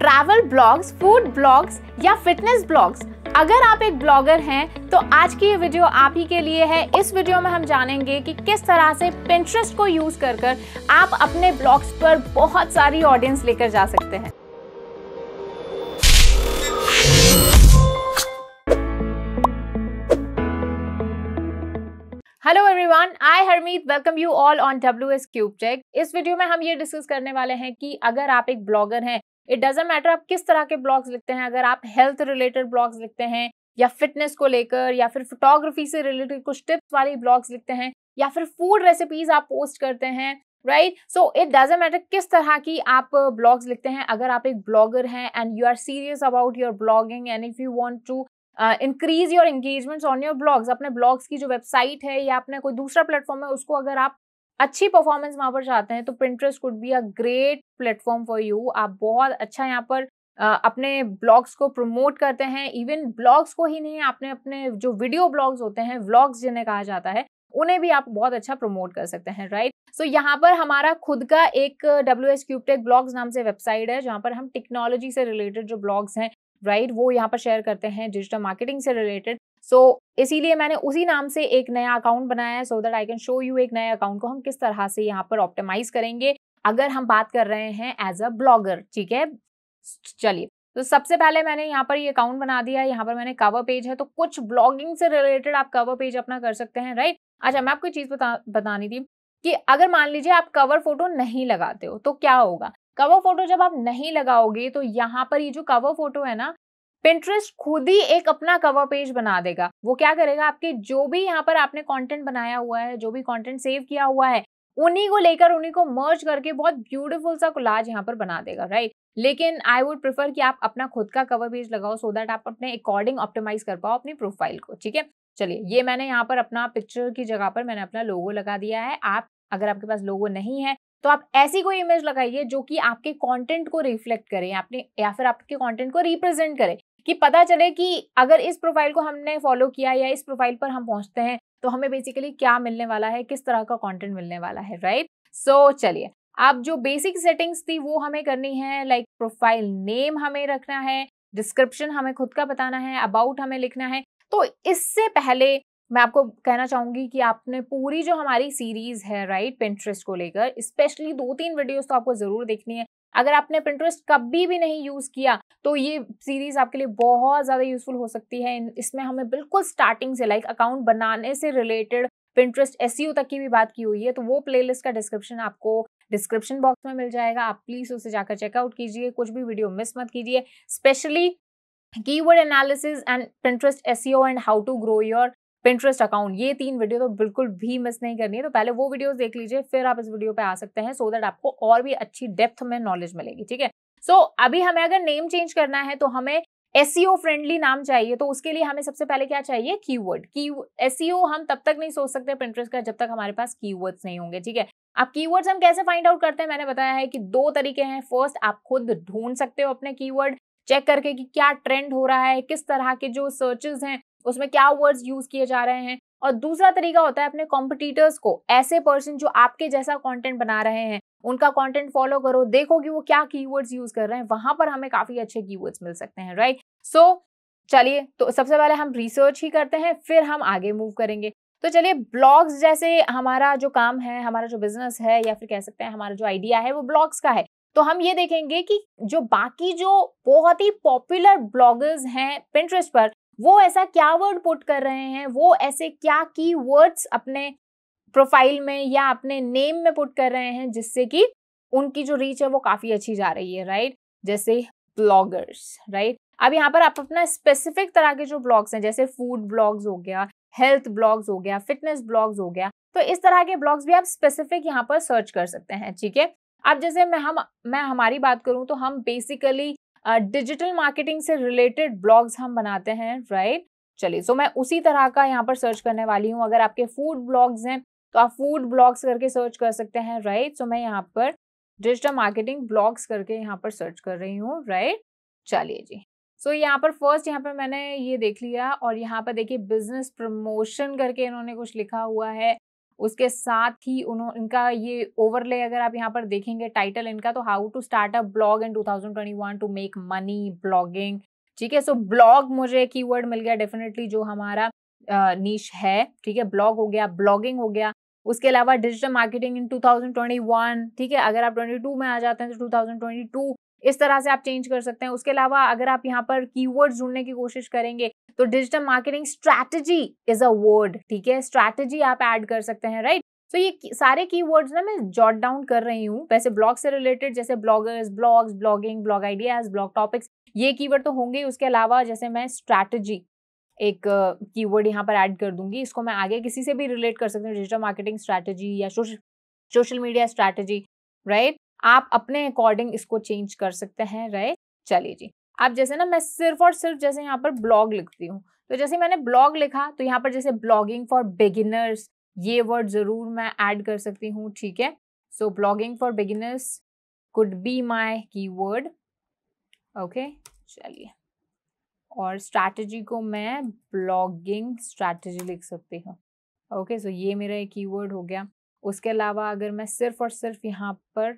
Travel blogs food blogs या fitness blogs अगर आप एक ब्लॉगर हैं तो आज की ये वीडियो आप ही के लिए है इस वीडियो में हम जानेंगे कि किस तरह से पिंट्रेस्ट को यूज़ कर कर आप अपने ब्लॉग्स पर बहुत सारी ऑडियंस लेकर जा सकते हैं hello everyone I Harmeet welcome you all on W S cube tech इस वीडियो में हम ये डिस्कस करने वाले हैं कि अगर आप एक ब्लॉगर हैं इट डजेंट मैटर आप किस तरह के ब्लॉग्स लिखते हैं अगर आप हेल्थ रिलेटेड ब्लॉग्स लिखते हैं या फिटनेस को लेकर या फिर फोटोग्राफी से रिलेटेड कुछ टिप्स वाली ब्लॉग्स लिखते हैं या फिर फूड रेसिपीज आप पोस्ट करते हैं right so it doesn't matter किस तरह की आप ब्लॉग्स लिखते हैं अगर आप एक ब्लॉगर हैं and you are serious about your blogging and if you want to increase your engagements on your blogs अपने ब्लॉग्स की जो वेबसाइट है या अपने कोई दूसरा प्लेटफॉर्म है उसको अगर आप अच्छी परफॉर्मेंस वहाँ पर चाहते हैं तो Pinterest could be a great platform for you आप बहुत अच्छा यहाँ पर अपने ब्लॉग्स को प्रमोट करते हैं इवन ब्लॉग्स को ही नहीं आपने अपने जो वीडियो ब्लॉग्स होते हैं व्लॉग्स जिन्हें कहा जाता है उन्हें भी आप बहुत अच्छा प्रमोट कर सकते हैं राइट सो so, यहाँ पर हमारा खुद का एक डब्ल्यू एस क्यूबटेक ब्लॉग्स नाम से वेबसाइट है जहाँ पर हम टेक्नोलॉजी से रिलेटेड जो ब्लॉग्स हैं राइट वो यहाँ पर शेयर करते हैं डिजिटल मार्केटिंग से रिलेटेड सो इसीलिए मैंने उसी नाम से एक नया अकाउंट बनाया है so that I can show you एक नए अकाउंट को हम किस तरह से यहाँ पर ऑप्टिमाइज करेंगे अगर हम बात कर रहे हैं एज अ ब्लॉगर ठीक है चलिए तो सबसे पहले मैंने यहाँ पर ये अकाउंट बना दिया है यहाँ पर मैंने कवर पेज है तो कुछ ब्लॉगिंग से रिलेटेड आप कवर पेज अपना कर सकते हैं राइट अच्छा मैं आपको चीज़ बता बतानी थी कि अगर मान लीजिए आप कवर फोटो नहीं लगाते हो तो क्या होगा कवर फोटो जब आप नहीं लगाओगे तो यहाँ पर ये जो कवर फोटो है ना पिंट्रेस्ट खुद ही एक अपना कवर पेज बना देगा वो क्या करेगा आपके जो भी यहाँ पर आपने कंटेंट बनाया हुआ है जो भी कंटेंट सेव किया हुआ है उन्हीं को लेकर उन्हीं को मर्ज करके बहुत ब्यूटीफुल सा कुलाज यहाँ पर बना देगा राइट लेकिन आई वुड प्रिफर कि आप अपना खुद का कवर पेज लगाओ सो दैट आप अपने अकॉर्डिंग ऑप्टिमाइज कर पाओ अपनी प्रोफाइल को ठीक है चलिए ये मैंने यहाँ पर अपना पिक्चर की जगह पर मैंने अपना लोगो लगा दिया है आप अगर आपके पास लोगो नहीं है तो आप ऐसी कोई इमेज लगाइए जो कि आपके कंटेंट को रिफ्लेक्ट करे आपने या फिर आपके कंटेंट को रिप्रेजेंट करे कि पता चले कि अगर इस प्रोफाइल को हमने फॉलो किया या इस प्रोफाइल पर हम पहुंचते हैं तो हमें बेसिकली क्या मिलने वाला है किस तरह का कॉन्टेंट मिलने वाला है राइट सो चलिए आप जो बेसिक सेटिंग्स थी वो हमें करनी है लाइक प्रोफाइल नेम हमें रखना है डिस्क्रिप्शन हमें खुद का बताना है अबाउट हमें लिखना है तो इससे पहले मैं आपको कहना चाहूंगी कि आपने पूरी जो हमारी सीरीज है राइट पिंट्रेस्ट को लेकर स्पेशली दो तीन वीडियोस तो आपको जरूर देखनी है अगर आपने पिंट्रेस्ट कभी भी नहीं यूज़ किया तो ये सीरीज़ आपके लिए बहुत ज़्यादा यूज़फुल हो सकती है इसमें हमें बिल्कुल स्टार्टिंग से लाइक अकाउंट बनाने से रिलेटेड पिंट्रेस्ट एस तक की भी बात की हुई है तो वो प्ले का डिस्क्रिप्शन आपको डिस्क्रिप्शन बॉक्स में मिल जाएगा आप प्लीज़ उसे जाकर चेकआउट कीजिए कुछ भी वीडियो मिस मत कीजिए specially keyword analysis and Pinterest S and how to grow your Pinterest account ये तीन वीडियो तो बिल्कुल भी मिस नहीं करनी है तो पहले वो वीडियोस देख लीजिए फिर आप इस वीडियो पे आ सकते हैं सो so दैट आपको और भी अच्छी डेप्थ में नॉलेज मिलेगी ठीक है सो so, अभी हमें अगर नेम चेंज करना है तो हमें एस फ्रेंडली e नाम चाहिए तो उसके लिए हमें सबसे पहले क्या चाहिए कीवर्ड की एस हम तब तक नहीं सोच सकते प्रिंटरेस्ट का जब तक हमारे पास कीवर्ड्स नहीं होंगे ठीक है अब कीवर्ड्स हम कैसे फाइंड आउट करते हैं मैंने बताया है कि दो तरीके हैं फर्स्ट आप खुद ढूंढ सकते हो अपने कीवर्ड चेक करके कि क्या ट्रेंड हो रहा है किस तरह के जो सर्चेज हैं उसमें क्या वर्ड्स यूज किए जा रहे हैं और दूसरा तरीका होता है अपने कॉम्पिटिटर्स को ऐसे पर्सन जो आपके जैसा कॉन्टेंट बना रहे हैं उनका कॉन्टेंट फॉलो करो देखो कि वो क्या की यूज कर रहे हैं वहां पर हमें काफी अच्छे की मिल सकते हैं राइट सो चलिए तो सबसे पहले हम रिसर्च ही करते हैं फिर हम आगे मूव करेंगे तो चलिए ब्लॉग्स जैसे हमारा जो काम है हमारा जो बिजनेस है या फिर कह सकते हैं हमारा जो आइडिया है वो ब्लॉग्स का है तो हम ये देखेंगे कि जो बाकी जो बहुत ही पॉपुलर ब्लॉगर्स हैं पिंट्रेस्ट पर वो ऐसा क्या वर्ड पुट कर रहे हैं वो ऐसे क्या की वर्ड्स अपने प्रोफाइल में या अपने नेम में पुट कर रहे हैं जिससे कि उनकी जो रीच है वो काफ़ी अच्छी जा रही है राइट जैसे ब्लॉगर्स राइट अब यहाँ पर आप अपना स्पेसिफिक तरह के जो ब्लॉग्स हैं जैसे फूड ब्लॉग्स हो गया हेल्थ ब्लॉग्स हो गया फिटनेस ब्लॉग्स हो गया तो इस तरह के ब्लॉग्स भी आप स्पेसिफिक यहाँ पर सर्च कर सकते हैं ठीक है अब जैसे मैं हम मैं हमारी बात करूँ तो हम बेसिकली डिजिटल मार्केटिंग से रिलेटेड ब्लॉग्स हम बनाते हैं राइट चलिए सो मैं उसी तरह का यहाँ पर सर्च करने वाली हूँ अगर आपके फूड ब्लॉग्स हैं तो आप फूड ब्लॉग्स करके सर्च कर सकते हैं राइट सो मैं यहाँ पर डिजिटल मार्केटिंग ब्लॉग्स करके यहाँ पर सर्च कर रही हूँ राइट चलिए जी सो so, यहाँ पर फर्स्ट यहाँ पर मैंने ये देख लिया और यहाँ पर देखिए बिजनेस प्रमोशन करके इन्होंने कुछ लिखा हुआ है उसके साथ ही उन्होंने इनका ये ओवरले अगर आप यहाँ पर देखेंगे टाइटल इनका तो how to start up blog in 2021 to make money blogging ठीक है सो ब्लॉग मुझे कीवर्ड मिल गया डेफिनेटली जो हमारा नीच है ठीक है ब्लॉग हो गया ब्लॉगिंग हो गया उसके अलावा डिजिटल मार्केटिंग इन 2021 ठीक है अगर आप 22 में आ जाते हैं तो 2022 इस तरह से आप चेंज कर सकते हैं उसके अलावा अगर आप यहाँ पर कीवर्ड ढूंढने की कोशिश करेंगे तो digital marketing strategy is a word ठीक है स्ट्रैटेजी आप ऐड कर सकते हैं राइट सो so, ये सारे की वर्ड्स ना मैं जॉट डाउन कर रही हूँ वैसे ब्लॉग से रिलेटेड जैसे bloggers blogs blogging blog ideas blog topics ये की तो होंगे उसके अलावा जैसे मैं स्ट्रैटेजी एक कीवर्ड वर्ड यहाँ पर ऐड कर दूंगी इसको मैं आगे किसी से भी रिलेट कर सकती हूँ डिजिटल मार्केटिंग स्ट्रैटेजी या सोशल मीडिया स्ट्रैटेजी राइट आप अपने अकॉर्डिंग इसको चेंज कर सकते हैं राइट चलिए जी आप जैसे ना मैं सिर्फ और सिर्फ जैसे यहाँ पर ब्लॉग लिखती हूँ तो जैसे मैंने ब्लॉग लिखा तो यहाँ पर जैसे ब्लॉगिंग फॉर बिगिनर्स ये वर्ड ज़रूर मैं ऐड कर सकती हूँ ठीक है so blogging for beginners could be my keyword okay चलिए और स्ट्रैटेजी को मैं ब्लॉगिंग स्ट्रैटेजी लिख सकती हूँ ओके सो ये मेरा एक कीवर्ड हो गया उसके अलावा अगर मैं सिर्फ और सिर्फ यहाँ पर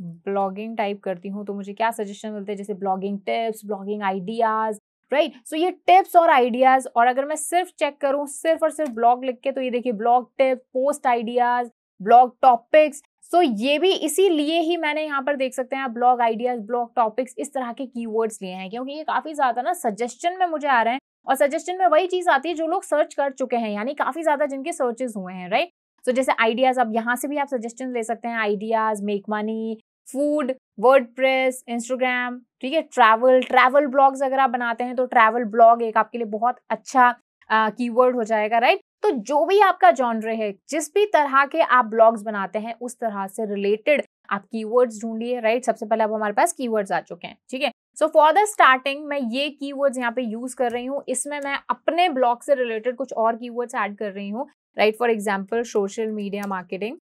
ब्लॉगिंग टाइप करती हूँ तो मुझे क्या सजेशन मिलते हैं जैसे blogging tips blogging ideas right so ये टिप्स और आइडियाज और अगर मैं सिर्फ चेक करूँ सिर्फ और सिर्फ ब्लॉग लिख के तो ये देखिए blog tip post ideas blog topics so ये भी इसीलिए ही मैंने यहाँ पर देख सकते हैं आप ब्लॉग आइडियाज ब्लॉग टॉपिक्स इस तरह के कीवर्ड्स लिए हैं क्योंकि ये काफी ज्यादा ना सजेशन में मुझे आ रहे हैं और सजेशन में वही चीज आती है जो लोग सर्च कर चुके हैं यानी काफी ज्यादा जिनके सर्चेज हुए हैं राइट सो जैसे आइडियाज आप यहाँ से भी आप सजेशन ले सकते हैं ideas make money food WordPress Instagram ठीक है ट्रैवल ट्रैवल ब्लॉग्स अगर आप बनाते हैं तो ट्रैवल ब्लॉग एक आपके लिए बहुत अच्छा कीवर्ड हो जाएगा राइट तो जो भी आपका जॉनर है जिस भी तरह के आप ब्लॉग्स बनाते हैं उस तरह से रिलेटेड आप कीवर्ड्स ढूंढिए राइट सबसे पहले अब हमारे पास कीवर्ड्स आ चुके हैं ठीक है सो फॉर द स्टार्टिंग मैं ये कीवर्ड्स यहाँ पे यूज कर रही हूँ इसमें मैं अपने ब्लॉग से रिलेटेड कुछ और कीवर्ड्स ऐड कर रही हूँ right for example social media marketing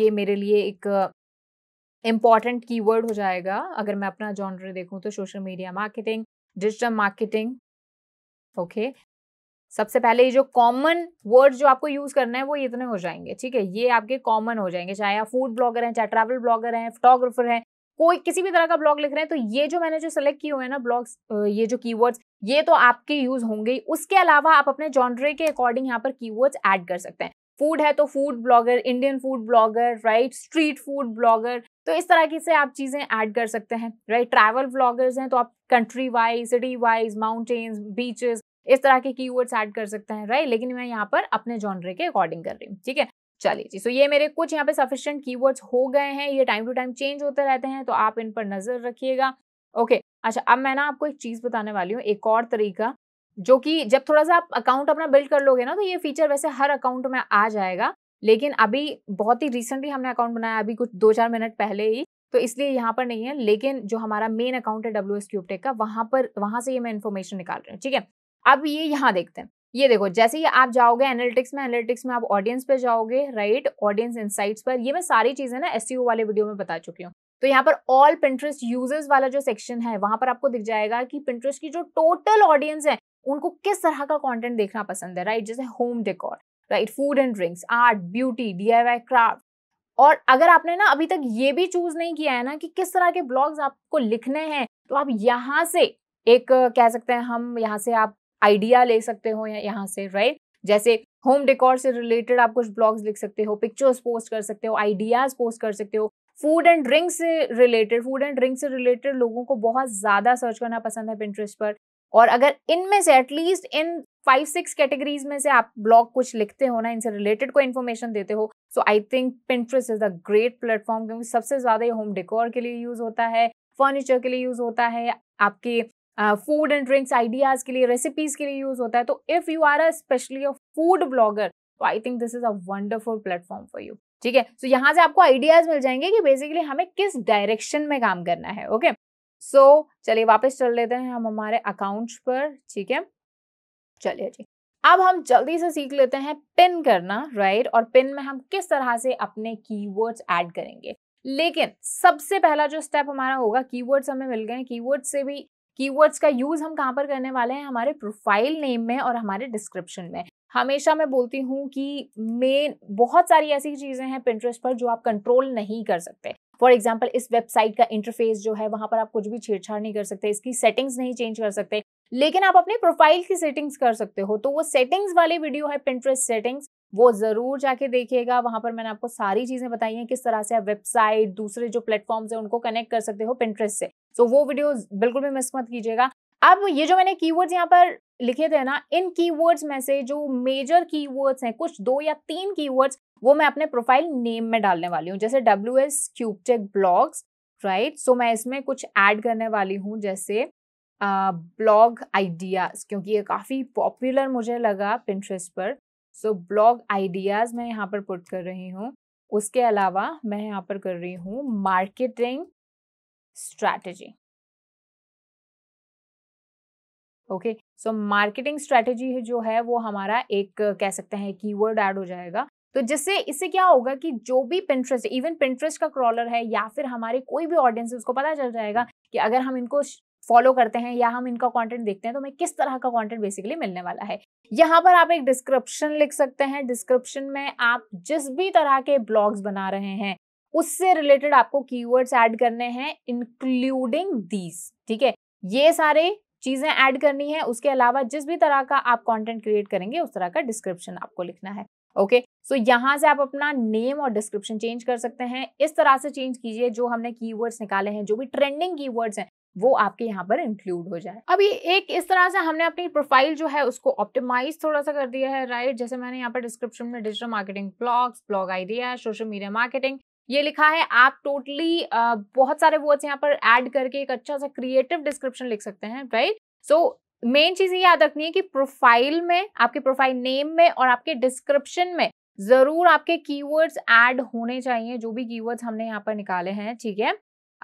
ये मेरे लिए एक इम्पॉर्टेंट uh, कीवर्ड हो जाएगा अगर मैं अपना जॉनर देखूँ तो social media marketing digital marketing okay सबसे पहले ये जो कॉमन वर्ड जो आपको यूज करना है वो इतने हो जाएंगे ठीक है ये आपके कॉमन हो जाएंगे चाहे आप फूड ब्लॉगर हैं चाहे ट्रैवल ब्लॉगर हैं फोटोग्राफर हैं कोई किसी भी तरह का ब्लॉग लिख रहे हैं तो ये जो मैंने जो सेलेक्ट किए हुए हैं ना ब्लॉग्स ये जो कीवर्ड्स ये तो आपके यूज होंगे उसके अलावा आप अपने जॉन्ड्रे के अकॉर्डिंग यहाँ पर कीवर्ड्स ऐड कर सकते हैं फूड है तो food blogger Indian food blogger right street food blogger तो इस तरह की से आप चीज़ें ऐड कर सकते हैं राइट ट्रैवल ब्लॉगर्स हैं तो आप country wise city wise mountains beaches इस तरह के कीवर्ड्स ऐड कर सकते हैं राइट लेकिन मैं यहाँ पर अपने जॉनरे के अकॉर्डिंग कर रही हूँ ठीक है चलिए जी सो ये मेरे कुछ यहाँ पे सफिशियंट कीवर्ड्स हो गए हैं ये टाइम टू टाइम चेंज होते रहते हैं तो आप इन पर नज़र रखिएगा ओके अच्छा अब मैं ना आपको एक चीज़ बताने वाली हूँ एक और तरीका जो कि जब थोड़ा सा आप अकाउंट अपना बिल्ड कर लोगे ना तो ये फीचर वैसे हर अकाउंट में आ जाएगा लेकिन अभी बहुत ही रिसेंटली हमने अकाउंट बनाया अभी कुछ दो चार मिनट पहले ही तो इसलिए यहाँ पर नहीं है लेकिन जो हमारा मेन अकाउंट है डब्ल्यू एस क्यूबटेक का वहां पर वहां से ये मैं इन्फॉर्मेशन निकाल रही हूँ ठीक है अब ये यहाँ देखते हैं ये देखो जैसे ही आप जाओगे एनालिटिक्स में एनालिटिक्स में आप ऑडियंस पे जाओगे राइट ऑडियंस इनसाइट्स पर ये मैं सारी चीज़ें ना एस वाले वीडियो में बता चुकी हूँ तो यहाँ पर ऑल पिंट्रेस्ट यूजर्स वाला जो सेक्शन है वहां पर आपको दिख जाएगा कि पिंट्रेस्ट की जो टोटल ऑडियंस है उनको किस तरह का कॉन्टेंट देखना पसंद है राइट जैसे home decor right food and drinks art beauty D craft और अगर आपने ना अभी तक ये भी चूज नहीं किया है ना कि किस तरह के ब्लॉग्स आपको लिखने हैं तो आप यहाँ से एक कह सकते हैं हम यहाँ से आप आइडिया ले सकते हो या यहाँ से राइट जैसे होम डेकोर से रिलेटेड आप कुछ ब्लॉग्स लिख सकते हो पिक्चर्स पोस्ट कर सकते हो आइडियाज पोस्ट कर सकते हो फूड एंड ड्रिंक से रिलेटेड फूड एंड ड्रिंक से रिलेटेड लोगों को बहुत ज़्यादा सर्च करना पसंद है पिंटरेस्ट पर और अगर इनमें से at least in five six categories में से आप ब्लॉग कुछ लिखते हो ना इनसे रिलेटेड कोई इन्फॉर्मेशन देते हो so I think Pinterest is a great platform क्योंकि सबसे ज़्यादा ये होम डेकोर के लिए यूज़ होता है फर्नीचर के लिए यूज़ होता है आपके फूड एंड ड्रिंक्स आइडियाज़ के लिए रेसिपीज़ के लिए यूज़ होता है तो if you are a specially a food blogger तो I think this is a wonderful platform for you ठीक है सो यहाँ से आपको आइडियाज मिल जाएंगे कि बेसिकली हमें किस डायरेक्शन में काम करना है ओके सो चलिए वापस चल लेते हैं हम हमारे अकाउंट्स पर ठीक है चलिए जी अब हम जल्दी से सीख लेते हैं पिन करना राइट और पिन में हम किस तरह से अपने कीवर्ड्स ऐड करेंगे लेकिन सबसे पहला जो स्टेप हमारा होगा कीवर्ड्स हमें मिल गए कीवर्ड्स से भी कीवर्ड्स का यूज हम कहाँ पर करने वाले हैं हमारे प्रोफाइल नेम में और हमारे डिस्क्रिप्शन में हमेशा मैं बोलती हूँ कि मेन बहुत सारी ऐसी चीज़ें हैं पिंट्रेस्ट पर जो आप कंट्रोल नहीं कर सकते फॉर एग्जाम्पल इस वेबसाइट का इंटरफेस जो है वहाँ पर आप कुछ भी छेड़छाड़ नहीं कर सकते इसकी सेटिंग्स नहीं चेंज कर सकते लेकिन आप अपने प्रोफाइल की सेटिंग्स कर सकते हो तो वो सेटिंग्स वाले वीडियो है पिंट्रेस्ट सेटिंग्स वो ज़रूर जाके देखिएगा वहां पर मैंने आपको सारी चीज़ें बताई हैं किस तरह से आप वेबसाइट दूसरे जो प्लेटफॉर्म्स हैं उनको कनेक्ट कर सकते हो पिंट्रेस्ट से तो so, वो वीडियो बिल्कुल भी मिस मत कीजिएगा अब ये जो मैंने कीवर्ड्स यहाँ पर लिखे थे ना इन कीवर्ड्स में से जो मेजर कीवर्ड्स हैं कुछ दो या तीन कीवर्ड्स वो मैं अपने प्रोफाइल नेम में डालने वाली हूँ जैसे W S cube tech blogs right so मैं इसमें कुछ ऐड करने वाली हूँ जैसे ब्लॉग uh, आइडियाज़ क्योंकि ये काफ़ी पॉपुलर मुझे लगा पिंट्रेस्ट पर सो ब्लॉग आइडियाज़ मैं यहाँ पर पुट कर रही हूँ उसके अलावा मैं यहाँ पर कर रही हूँ marketing strategy okay so marketing strategy जो है वो हमारा एक कह सकते हैं कीवर्ड ऐड हो जाएगा तो जिससे इससे क्या होगा कि जो भी पिंट्रेस्ट इवन पिंट्रेस्ट का क्रॉलर है या फिर हमारे कोई भी ऑडियंस उसको पता चल जाएगा कि अगर हम इनको फॉलो करते हैं या हम इनका कंटेंट देखते हैं तो हमें किस तरह का कंटेंट बेसिकली मिलने वाला है यहाँ पर आप एक डिस्क्रिप्शन लिख सकते हैं डिस्क्रिप्शन में आप जिस भी तरह के ब्लॉग्स बना रहे हैं उससे रिलेटेड आपको कीवर्ड्स ऐड करने हैं इंक्लूडिंग दीज ठीक है ये सारे चीज़ें ऐड करनी है उसके अलावा जिस भी तरह का आप कंटेंट क्रिएट करेंगे उस तरह का डिस्क्रिप्शन आपको लिखना है ओके okay? सो so, यहाँ से आप अपना नेम और डिस्क्रिप्शन चेंज कर सकते हैं इस तरह से चेंज कीजिए जो हमने कीवर्ड्स निकाले हैं जो भी ट्रेंडिंग कीवर्ड्स हैं वो आपके यहाँ पर इंक्लूड हो जाए अभी एक इस तरह से हमने अपनी प्रोफाइल जो है उसको ऑप्टिमाइज थोड़ा सा कर दिया है राइट जैसे मैंने यहाँ पर डिस्क्रिप्शन में digital marketing blogs blog idea social media marketing ये लिखा है आप टोटली बहुत सारे वर्ड्स यहाँ पर ऐड करके एक अच्छा सा क्रिएटिव डिस्क्रिप्शन लिख सकते हैं राइट सो मेन चीज ये याद रखनी है कि प्रोफाइल में आपके प्रोफाइल नेम में और आपके डिस्क्रिप्शन में जरूर आपके कीवर्ड्स ऐड होने चाहिए जो भी कीवर्ड्स हमने यहाँ पर निकाले हैं ठीक है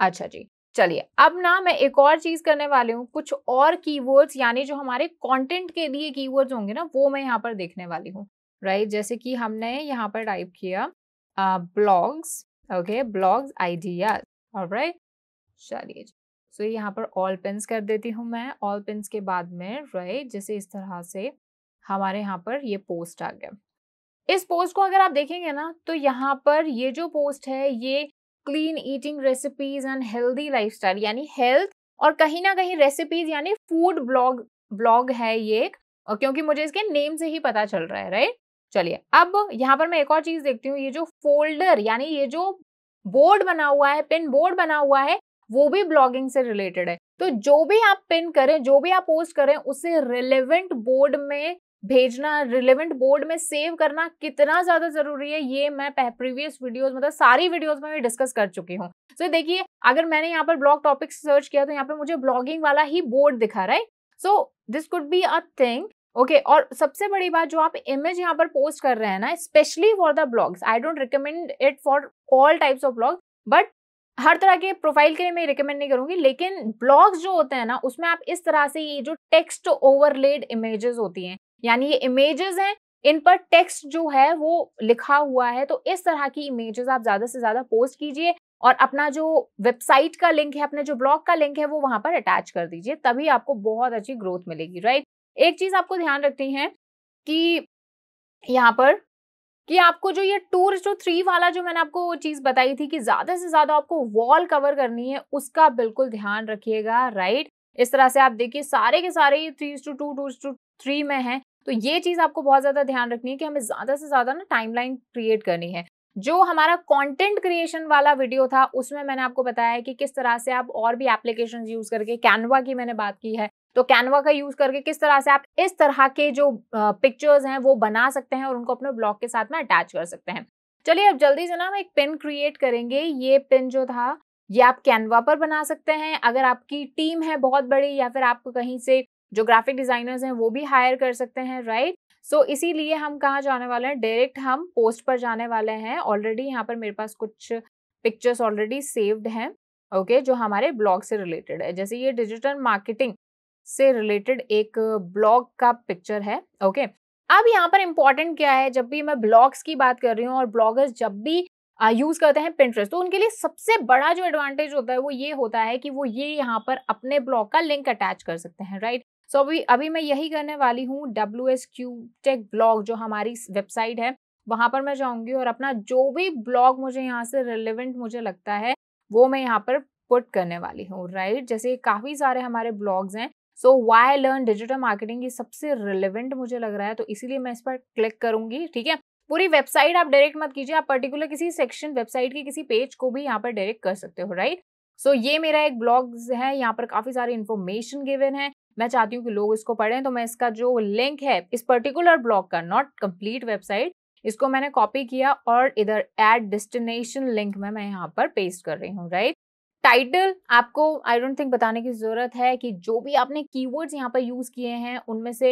अच्छा जी चलिए अब ना मैं एक और चीज करने वाली हूँ कुछ और कीवर्ड्स यानी जो हमारे कंटेंट के लिए कीवर्ड्स होंगे ना वो मैं यहाँ पर देखने वाली हूँ राइट जैसे कि हमने यहाँ पर टाइप किया ब्लॉग्स ओके ब्लॉग्स आइडियाज और राइट चलिए सो यहाँ पर ऑल पेंस कर देती हूँ मैं ऑल पिन्स के बाद में राइट जैसे इस तरह से हमारे यहाँ पर ये पोस्ट आ गया इस पोस्ट को अगर आप देखेंगे ना तो यहाँ पर ये जो पोस्ट है ये clean eating recipes and healthy lifestyle यानी हेल्थ और कहीं ना कहीं रेसिपीज यानी फूड ब्लॉग ब्लॉग है ये एक क्योंकि मुझे इसके नेम से ही पता चल रहा है राइट चलिए अब यहाँ पर मैं एक और चीज देखती हूँ ये जो फोल्डर यानी ये जो बोर्ड बना हुआ है पिन बोर्ड बना हुआ है वो भी ब्लॉगिंग से रिलेटेड है तो जो भी आप पिन करें जो भी आप पोस्ट करें उसे रिलेवेंट बोर्ड में भेजना रिलेवेंट बोर्ड में सेव करना कितना ज्यादा जरूरी है ये मैं प्रीवियस वीडियोस मतलब सारी वीडियोस में भी डिस्कस कर चुकी हूँ सो so, देखिए अगर मैंने यहाँ पर ब्लॉग टॉपिक्स सर्च किया तो यहाँ पर मुझे ब्लॉगिंग वाला ही बोर्ड दिखा रहा है so this could be a thing okay okay, और सबसे बड़ी बात जो आप इमेज यहाँ पर पोस्ट कर रहे हैं ना specially for the blogs I don't recommend it for all types of blog but हर तरह के प्रोफाइल के लिए मैं रिकमेंड नहीं करूंगी लेकिन ब्लॉग्स जो होते हैं ना उसमें आप इस तरह से ये जो टेक्स्ट ओवरलेड इमेजेस होती हैं यानी ये इमेजेस हैं इन पर टेक्स्ट जो है वो लिखा हुआ है तो इस तरह की इमेजेस आप ज्यादा से ज्यादा पोस्ट कीजिए और अपना जो वेबसाइट का लिंक है अपने जो ब्लॉग का लिंक है वो वहां पर अटैच कर दीजिए तभी आपको बहुत अच्छी ग्रोथ मिलेगी राइट एक चीज आपको ध्यान रखनी है कि यहाँ पर कि आपको जो ये टूर जो थ्री वाला जो मैंने आपको चीज बताई थी कि ज्यादा से ज्यादा आपको वॉल कवर करनी है उसका बिल्कुल ध्यान रखिएगा राइट इस तरह से आप देखिए सारे के सारे ये three two two two two three में है तो ये चीज आपको बहुत ज्यादा ध्यान रखनी है कि हमें ज्यादा से ज्यादा ना टाइमलाइन क्रिएट करनी है जो हमारा कंटेंट क्रिएशन वाला वीडियो था उसमें मैंने आपको बताया कि किस तरह से आप और भी एप्लीकेशन यूज करके कैनवा की मैंने बात की है तो कैनवा का यूज करके किस तरह से आप इस तरह के जो पिक्चर्स हैं वो बना सकते हैं और उनको अपने ब्लॉग के साथ में अटैच कर सकते हैं चलिए अब जल्दी से ना हम एक पिन क्रिएट करेंगे ये पिन जो था ये आप कैनवा पर बना सकते हैं अगर आपकी टीम है बहुत बड़ी या फिर आप कहीं से जो ग्राफिक डिजाइनर्स हैं वो भी हायर कर सकते हैं राइट सो so, इसीलिए हम कहाँ जाने वाले हैं डायरेक्ट हम पोस्ट पर जाने वाले हैं ऑलरेडी यहाँ पर मेरे पास कुछ पिक्चर्स ऑलरेडी सेव्ड हैं ओके okay, जो हमारे ब्लॉग से रिलेटेड है जैसे ये डिजिटल मार्केटिंग से रिलेटेड एक ब्लॉग का पिक्चर है ओके अब यहाँ पर इम्पॉर्टेंट क्या है जब भी मैं ब्लॉग्स की बात कर रही हूँ और ब्लॉगर्स जब भी यूज़ करते हैं पिंट्रेस तो उनके लिए सबसे बड़ा जो एडवांटेज होता है वो ये होता है कि वो ये यहाँ पर अपने ब्लॉग का लिंक अटैच कर सकते हैं राइट सो अभी अभी मैं यही करने वाली हूँ W S Q tech blog जो हमारी वेबसाइट है वहां पर मैं जाऊंगी और अपना जो भी ब्लॉग मुझे यहाँ से रिलेवेंट मुझे लगता है वो मैं यहाँ पर पुट करने वाली हूँ राइट जैसे काफ़ी सारे हमारे ब्लॉग्स हैं so why learn digital marketing ये सबसे रिलेवेंट मुझे लग रहा है तो इसीलिए मैं इस पर क्लिक करूंगी ठीक है पूरी वेबसाइट आप डायरेक्ट मत कीजिए आप पर्टिकुलर किसी सेक्शन वेबसाइट के किसी पेज को भी यहाँ पर डायरेक्ट कर सकते हो राइट सो so, ये मेरा एक ब्लॉग है यहाँ पर काफ़ी सारी इन्फॉर्मेशन गिवन है मैं चाहती हूँ कि लोग इसको पढ़ें तो मैं इसका जो लिंक है इस पर्टिकुलर ब्लॉग का नॉट कंप्लीट वेबसाइट इसको मैंने कॉपी किया और इधर एड डेस्टिनेशन लिंक में मैं यहाँ पर पेस्ट कर रही हूँ राइट टाइटल आपको आई डोंट थिंक बताने की ज़रूरत है कि जो भी आपने कीवर्ड्स यहाँ पर यूज़ किए हैं उनमें से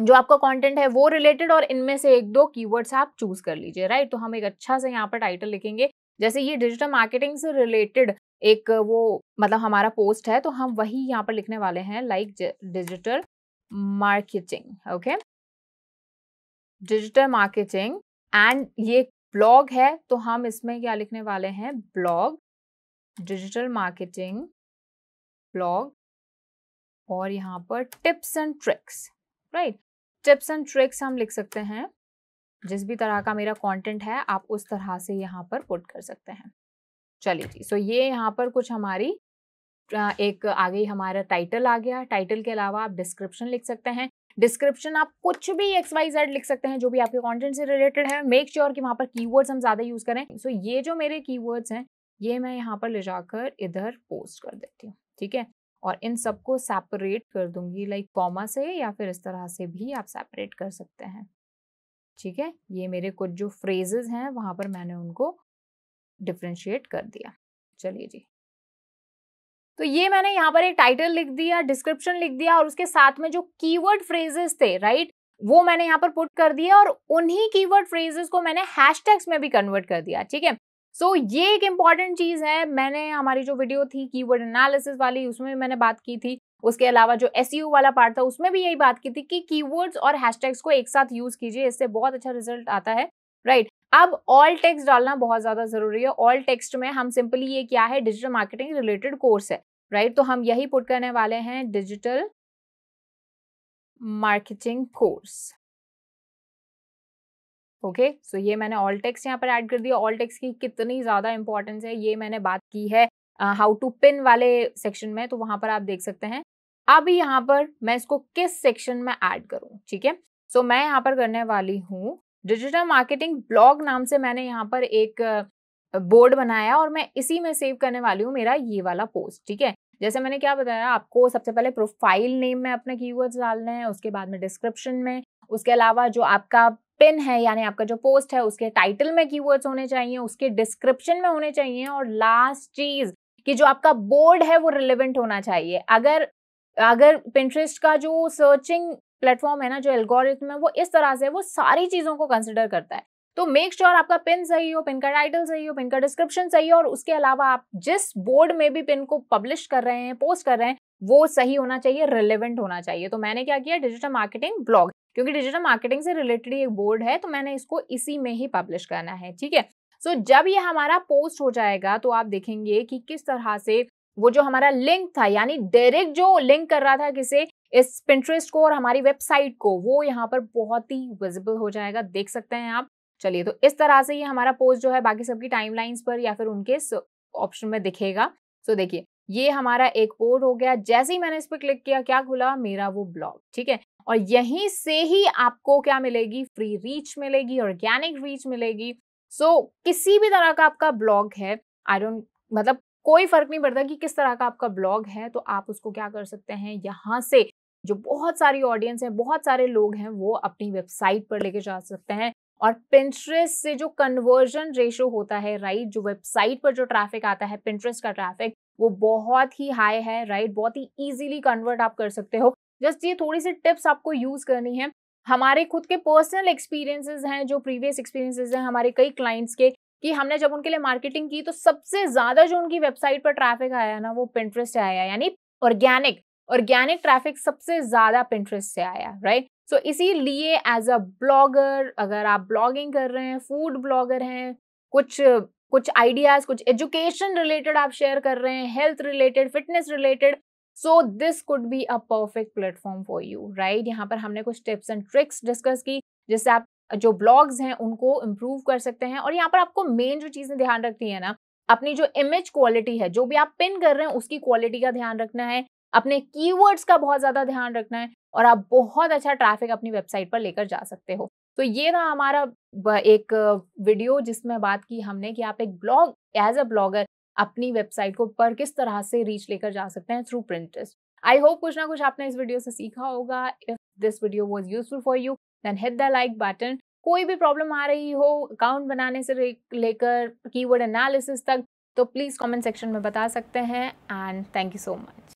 जो आपका कंटेंट है वो रिलेटेड और इनमें से एक दो कीवर्ड्स आप चूज़ कर लीजिए राइट तो हम एक अच्छा से यहाँ पर टाइटल लिखेंगे जैसे ये डिजिटल मार्केटिंग से रिलेटेड एक वो मतलब हमारा पोस्ट है तो हम वही यहाँ पर लिखने वाले हैं like digital marketing okay digital marketing and ये ब्लॉग है तो हम इसमें क्या लिखने वाले हैं ब्लॉग डिजिटल मार्केटिंग ब्लॉग और यहाँ पर tips and tricks right tips and tricks हम लिख सकते हैं जिस भी तरह का मेरा कंटेंट है आप उस तरह से यहाँ पर पुट कर सकते हैं चलिए जी सो ये यहाँ पर कुछ हमारी एक आ गई हमारा टाइटल आ गया टाइटल के अलावा आप डिस्क्रिप्शन लिख सकते हैं डिस्क्रिप्शन आप कुछ भी एक्स वाई जेड लिख सकते हैं जो भी आपके कंटेंट से रिलेटेड है मेक श्योर sure कि वहाँ पर कीवर्ड्स हम ज़्यादा यूज़ करें सो so, ये जो मेरे कीवर्ड्स हैं ये मैं यहाँ पर ले जाकर इधर पोस्ट कर देती हूँ ठीक है और इन सबको सेपरेट कर दूंगी लाइक कॉमा से या फिर इस तरह से भी आप सेपरेट कर सकते हैं ठीक है ये मेरे कुछ जो फ्रेजेस हैं वहाँ पर मैंने उनको डिफ्रेंशिएट कर दिया चलिए जी तो ये मैंने यहाँ पर एक टाइटल लिख दिया डिस्क्रिप्शन लिख दिया और उसके साथ में जो कीवर्ड फ्रेजेस थे राइट वो मैंने यहाँ पर पुट कर दिया और उन्हीं कीवर्ड फ्रेजेस को मैंने हैशटैग्स में भी कन्वर्ट कर दिया ठीक है सो so, ये एक इम्पॉर्टेंट चीज़ है मैंने हमारी जो वीडियो थी कीवर्ड एनालिसिस वाली उसमें भी मैंने बात की थी उसके अलावा जो एस e वाला पार्ट था उसमें भी यही बात की थी कि कीवर्ड्स और हैशटैग्स को एक साथ यूज़ कीजिए इससे बहुत अच्छा रिजल्ट आता है राइट right. अब ऑल टेक्स्ट डालना बहुत ज़्यादा ज़रूरी है ऑल टेक्स्ट में हम सिंपली ये क्या है डिजिटल मार्केटिंग रिलेटेड कोर्स है राइट right? तो हम यही पुट करने वाले हैं digital marketing course okay okay, so so ये मैंने ऑल टेक्स्ट यहाँ पर ऐड कर दिया ऑल टेक्स्ट की कितनी ज़्यादा इंपॉर्टेंस है ये मैंने बात की है हाउ टू पिन वाले सेक्शन में तो वहाँ पर आप देख सकते हैं अब यहाँ पर मैं इसको किस सेक्शन में ऐड करूँ ठीक है सो मैं यहाँ पर करने वाली हूँ डिजिटल मार्केटिंग ब्लॉग नाम से मैंने यहाँ पर एक बोर्ड बनाया और मैं इसी में सेव करने वाली हूँ मेरा ये वाला पोस्ट ठीक है जैसे मैंने क्या बताया आपको सबसे पहले प्रोफाइल नेम में अपने की डालने हैं उसके बाद में डिस्क्रिप्शन में उसके अलावा जो आपका पिन है यानी आपका जो पोस्ट है उसके टाइटल में कीवर्ड्स होने चाहिए उसके डिस्क्रिप्शन में होने चाहिए और लास्ट चीज कि जो आपका बोर्ड है वो रिलेवेंट होना चाहिए अगर अगर पिंट्रेस्ट का जो सर्चिंग प्लेटफॉर्म है ना जो एल्गोरिथम है वो इस तरह से वो सारी चीज़ों को कंसिडर करता है तो मेक श्योर sure आपका पिन सही हो पिन का टाइटल सही हो पिन का डिस्क्रिप्शन सही हो और उसके अलावा आप जिस बोर्ड में भी पिन को पब्लिश कर रहे हैं पोस्ट कर रहे हैं वो सही होना चाहिए रिलेवेंट होना चाहिए तो मैंने क्या किया डिजिटल मार्केटिंग ब्लॉग क्योंकि डिजिटल मार्केटिंग से रिलेटेड एक बोर्ड है तो मैंने इसको इसी में ही पब्लिश करना है ठीक है सो जब ये हमारा पोस्ट हो जाएगा तो आप देखेंगे कि किस तरह से वो जो हमारा लिंक था यानी डायरेक्ट जो लिंक कर रहा था किसे इस पिंट्रेस्ट को और हमारी वेबसाइट को वो यहाँ पर बहुत ही विजिबल हो जाएगा देख सकते हैं आप चलिए तो इस तरह से ये हमारा पोस्ट जो है बाकी सबकी टाइमलाइंस पर या फिर उनके ऑप्शन में दिखेगा सो देखिए ये हमारा एक पोर्ट हो गया जैसे ही मैंने इस पर क्लिक किया क्या खुला मेरा वो ब्लॉग ठीक है और यहीं से ही आपको क्या मिलेगी फ्री रीच मिलेगी ऑर्गेनिक रीच मिलेगी सो so, किसी भी तरह का आपका ब्लॉग है आई डोंट मतलब कोई फर्क नहीं पड़ता कि किस तरह का आपका ब्लॉग है तो आप उसको क्या कर सकते हैं यहाँ से जो बहुत सारी ऑडियंस है बहुत सारे लोग हैं वो अपनी वेबसाइट पर लेके जा सकते हैं और पिंट्रेस्ट से जो कन्वर्जन रेशो होता है राइट जो वेबसाइट पर जो ट्रैफिक आता है पिंट्रेस्ट का ट्रैफिक वो बहुत ही हाई है राइट बहुत ही इजीली कन्वर्ट आप कर सकते हो जस्ट ये थोड़ी सी टिप्स आपको यूज करनी है हमारे खुद के पर्सनल एक्सपीरियंसेस हैं जो प्रीवियस एक्सपीरियंसेस हैं हमारे कई क्लाइंट्स के कि हमने जब उनके लिए मार्केटिंग की तो सबसे ज्यादा जो उनकी वेबसाइट पर ट्रैफिक आया ना वो पिंट्रेस्ट से आया यानी ऑर्गेनिक ऑर्गेनिक ट्रैफिक सबसे ज्यादा पिंट्रेस्ट से आया राइट सो so, इसीलिए एज अ ब्लॉगर अगर आप ब्लॉगिंग कर रहे हैं फूड ब्लॉगर हैं कुछ कुछ आइडियाज कुछ एजुकेशन रिलेटेड आप शेयर कर रहे हैं health related fitness related so this could be a perfect platform for you right यहाँ पर हमने कुछ टिप्स एंड ट्रिक्स डिस्कस की जिससे आप जो ब्लॉग्स हैं उनको इम्प्रूव कर सकते हैं और यहाँ पर आपको मेन जो चीज़ें ध्यान रखती है ना अपनी जो इमेज क्वालिटी है जो भी आप पिन कर रहे हैं उसकी क्वालिटी का ध्यान रखना है अपने कीवर्ड्स का बहुत ज़्यादा ध्यान रखना है और आप बहुत अच्छा ट्रैफिक अपनी वेबसाइट पर लेकर जा सकते हो तो ये था हमारा एक वीडियो जिसमें बात की हमने कि आप एक ब्लॉग एज अ ब्लॉगर अपनी वेबसाइट को पर किस तरह से रीच लेकर जा सकते हैं थ्रू प्रिंटर्स आई होप कुछ ना कुछ आपने इस वीडियो से सीखा होगा if this video was useful for you then hit the like button कोई भी प्रॉब्लम आ रही हो अकाउंट बनाने से लेकर कीवर्ड एनालिसिस तक तो प्लीज़ कमेंट सेक्शन में बता सकते हैं and thank you so much